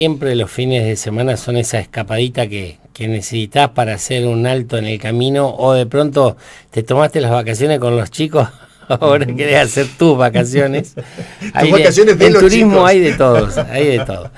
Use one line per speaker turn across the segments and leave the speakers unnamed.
Siempre los fines de semana son esa escapadita que, necesitas para hacer un alto en el camino o de pronto te tomaste las vacaciones con los chicos, ahora mm. querés hacer tus vacaciones.
Hay vacaciones de, turismo hay de todos, hay de todo.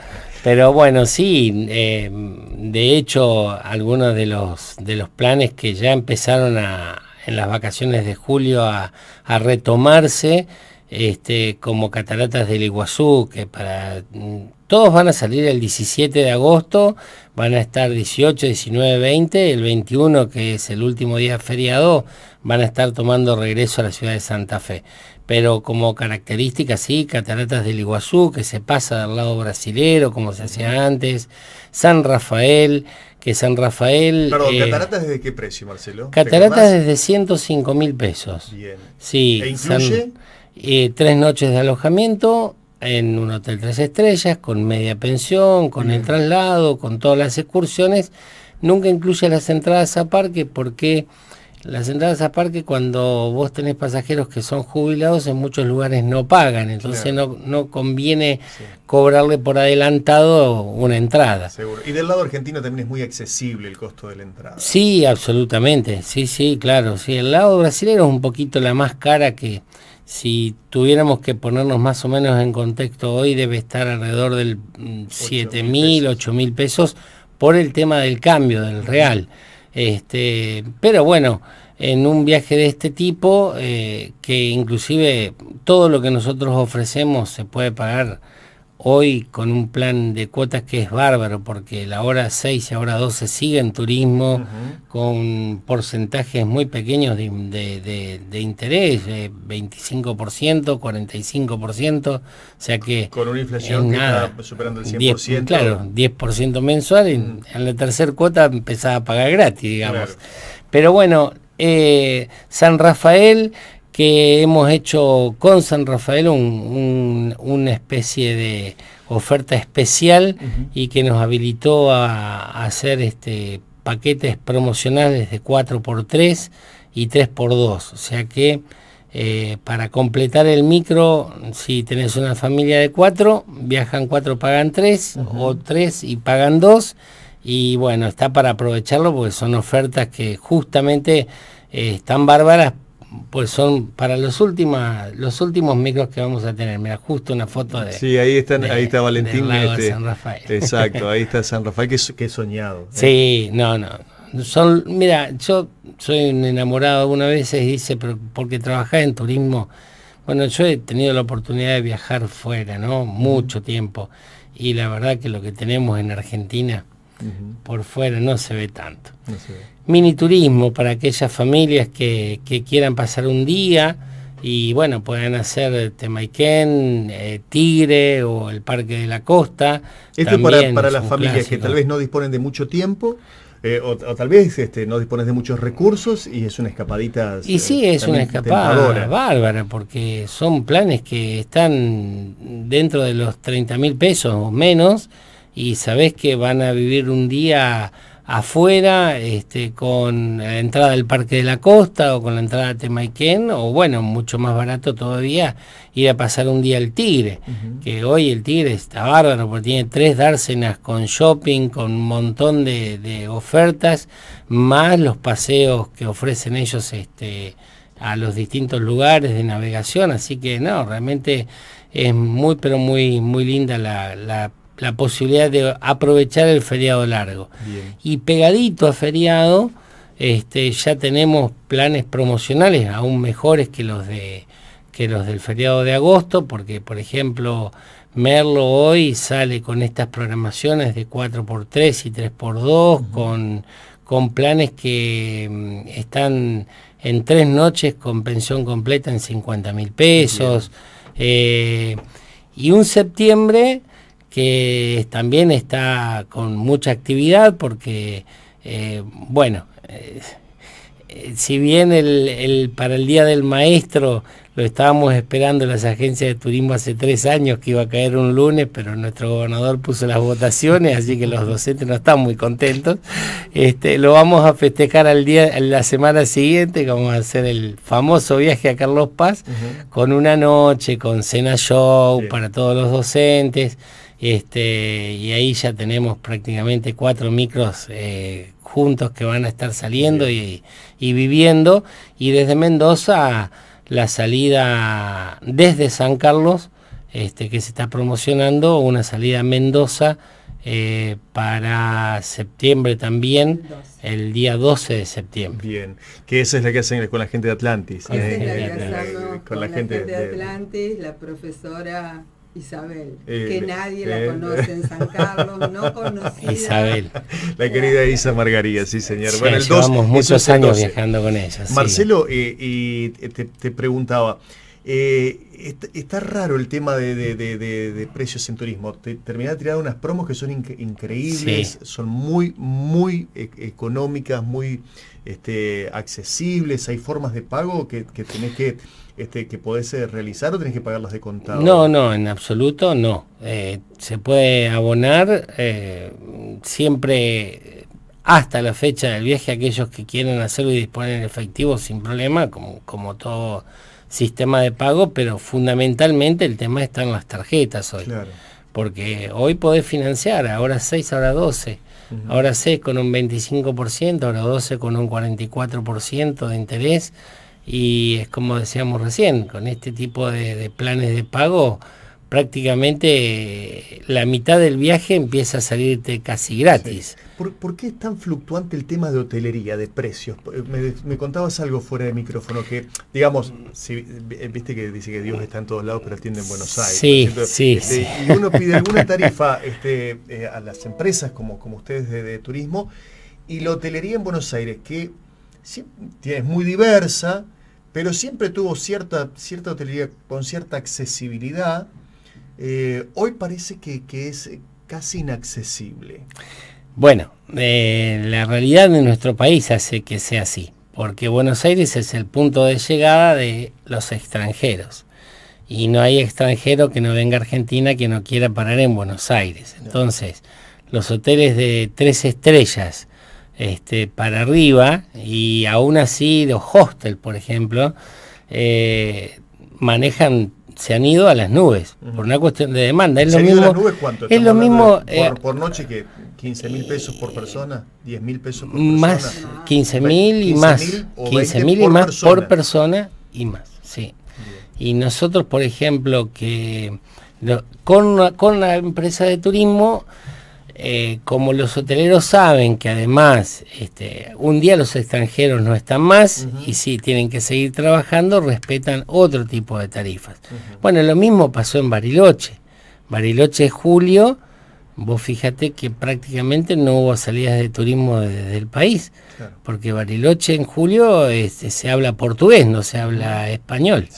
Pero bueno, sí, eh, de hecho algunos de los, de los planes que ya empezaron a, en las vacaciones de julio a, a retomarse, este, como Cataratas del Iguazú, que para mm, todos van a salir el 17 de agosto, van a estar 18, 19, 20, el 21, que es el último día feriado, van a estar tomando regreso a la ciudad de Santa Fe. Pero como característica, sí, Cataratas del Iguazú, que se pasa del lado brasilero, como se hacía antes, San Rafael, que San Rafael... Perdón, eh, ¿cataratas
desde qué precio, Marcelo? Cataratas
desde 105 mil pesos. Bien. Sí, ¿E incluye? Eh, tres noches de alojamiento en un hotel tres estrellas, con media pensión, con el mm. traslado, con todas las excursiones. Nunca incluye las entradas a parque porque las entradas a parque cuando vos tenés pasajeros que son jubilados en muchos lugares no pagan, entonces no, no conviene cobrarle por adelantado una entrada.
Seguro. Y del lado argentino también es muy accesible el costo de la entrada.
Sí, absolutamente, sí, sí, claro, sí. El lado brasileño es un poquito la más cara que, si tuviéramos que ponernos más o menos en contexto hoy, debe estar alrededor del 7 mm, mil, 8 mil pesos por el tema del cambio del real. Este, pero bueno, en un viaje de este tipo, eh, que inclusive todo lo que nosotros ofrecemos se puede pagar hoy con un plan de cuotas que es bárbaro, porque la hora 6 y la hora 12 siguen turismo con porcentajes muy pequeños de, de, interés, 25%, eh, 45%, o sea que... Con una inflación que nada, está superando el 100%. claro, 10% mensual, y en la tercera cuota empezaba a pagar gratis, digamos. Pero bueno, eh, San Rafael que hemos hecho con San Rafael una especie de oferta especial y que nos habilitó a, hacer este, paquetes promocionales de 4x3 y 3x2. O sea que eh, para completar el micro, si tenés una familia de 4, viajan 4, pagan 3 o 3 y pagan 2. Y bueno, está para aprovecharlo porque son ofertas que justamente eh, están bárbaras pues son para los últimos los últimos micros que vamos a tener. Mira, justo una foto de. Sí, ahí está ahí está Valentín. Este, San Rafael. Exacto, ahí
está San Rafael, que, he soñado. ¿eh? Sí, no,
no. Son, mira, yo soy un enamorado. Una vez se dice, porque trabajas en turismo. Bueno, yo he tenido la oportunidad de viajar fuera, ¿no? Mucho tiempo. Y la verdad que lo que tenemos en Argentina por fuera no se ve tanto. Miniturismo Mini turismo para aquellas familias que, quieran pasar un día y bueno, pueden hacer eh, Temaiken, eh, Tigre o el Parque de la Costa. Esto para, para las familias que tal vez
no disponen de mucho tiempo. Eh, o, tal vez este, no dispones de muchos recursos y es una escapadita. Y sí, es una escapada
bárbara, porque son planes que están dentro de los 30 mil pesos o menos, y sabés que van a vivir un día afuera, este, con la entrada del Parque de la Costa o con la entrada de Temaiken, o bueno, mucho más barato todavía, ir a pasar un día al Tigre, que hoy el Tigre está bárbaro porque tiene tres dársenas con shopping, con un montón de, ofertas, más los paseos que ofrecen ellos este, a los distintos lugares de navegación, así que no, realmente es muy, pero muy, muy linda la, la la posibilidad de aprovechar el feriado largo. Y pegadito a feriado, este, ya tenemos planes promocionales aún mejores que los de los del feriado de agosto, porque por ejemplo Merlo hoy sale con estas programaciones de 4x3 y 3x2, con, con planes que mm, están en tres noches con pensión completa en 50 mil pesos, eh, y un septiembre que también está con mucha actividad porque, eh, bueno, eh, eh, si bien para el Día del Maestro lo estábamos esperando las agencias de turismo hace tres años que iba a caer un lunes, pero nuestro gobernador puso las votaciones, así que los docentes no están muy contentos. Este, lo vamos a festejar al día, la semana siguiente, que vamos a hacer el famoso viaje a Carlos Paz, con una noche, con cena show para todos los docentes. Este, y ahí ya tenemos prácticamente cuatro micros eh, juntos que van a estar saliendo y, viviendo. Y desde Mendoza, la salida desde San Carlos, este, que se está promocionando, una salida a Mendoza eh, para septiembre también, el día 12 de septiembre. Bien, que esa es la que hacen con la gente de Atlantis. ¿eh? Con, la, gente, de Atlantis, la profesora Isabel, eh, que nadie eh, la conoce en San Carlos, no conocida. Isabel.
La querida Isa Margarita, sí señor. bueno, el llevamos muchos este, años viajando con ella. Marcelo, eh, te preguntaba, eh, está, raro el tema de, de, precios en turismo. Te, terminé de tirar unas promos que son increíbles, son muy, muy e-, económicas, muy este, accesibles. Hay formas de pago que, que tenés que, este, que podés eh, realizar o tenés que pagarlas de contado. No,
no, en absoluto no. Eh, se puede abonar eh, siempre hasta la fecha del viaje aquellos que quieran hacerlo y disponer en efectivo sin problema, como, como todo sistema de pago, pero fundamentalmente el tema está en las tarjetas hoy. Porque hoy podés financiar, ahora 6, ahora 12, ahora 6 con un 25%, ahora 12 con un 44% de interés. Y es como decíamos recién, con este tipo de planes de pago, prácticamente la mitad del viaje empieza a salirte casi gratis.
¿Por, qué es tan fluctuante el tema de hotelería, de precios? Me, contabas algo fuera de micrófono que, digamos, si, eh, viste que dice que Dios está en todos lados, pero atiende en Buenos Aires. Sí, este, sí, Y uno pide alguna tarifa este, eh, a las empresas como, como ustedes de, turismo y la hotelería en Buenos Aires, que es muy diversa, pero siempre tuvo cierta, cierta hotelería con cierta accesibilidad eh, hoy parece que, es eh, casi
inaccesible. Bueno, eh, la realidad de nuestro país hace que sea así, porque Buenos Aires es el punto de llegada de los extranjeros. Y no hay extranjero que no venga a Argentina que no quiera parar en Buenos Aires. Entonces, los hoteles de tres estrellas, este, para arriba y aún así los hostels, por ejemplo, manejan se han ido a las nubes por una cuestión de demanda. Es lo mismo, las nubes cuánto? Es lo mismo. Eh, por,
noche que 15 mil pesos por persona, 10 mil pesos por persona. Más 15 mil y más. 15 mil y más por persona
y más, sí. Y nosotros, por ejemplo, que con, con la empresa de turismo eh, como los hoteleros saben que además este, un día los extranjeros no están más y si tienen que seguir trabajando, respetan otro tipo de tarifas. Bueno, lo mismo pasó en Bariloche. Bariloche julio Vos fíjate que prácticamente no hubo salidas de turismo desde el país, porque Bariloche en julio este, se habla portugués, no se habla español.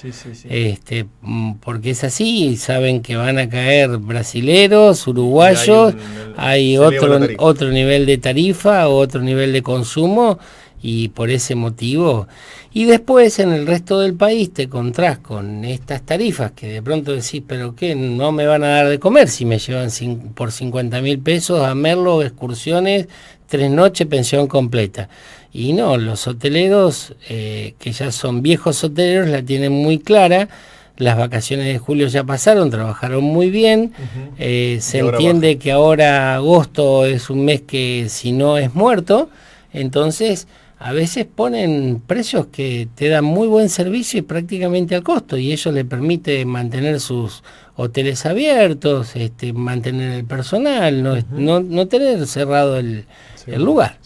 Este, mm, porque es así, saben que van a caer brasileros, uruguayos, hay, otro, otro nivel de tarifa, otro nivel de consumo y por ese motivo. Y después en el resto del país te encontrás con estas tarifas que de pronto decís, pero ¿qué? No me van a dar de comer si me llevan por 50 mil pesos a Merlo, excursiones, tres noches, pensión completa. Y no, los hoteleros, eh, que ya son viejos hoteleros, la tienen muy clara. Las vacaciones de julio ya pasaron, trabajaron muy bien. Eh, se entiende que ahora agosto es un mes que si no es muerto. Entonces, a veces ponen precios que te dan muy buen servicio y prácticamente al costo, y eso le permite mantener sus hoteles abiertos, este, mantener el personal, no, tener cerrado el, lugar.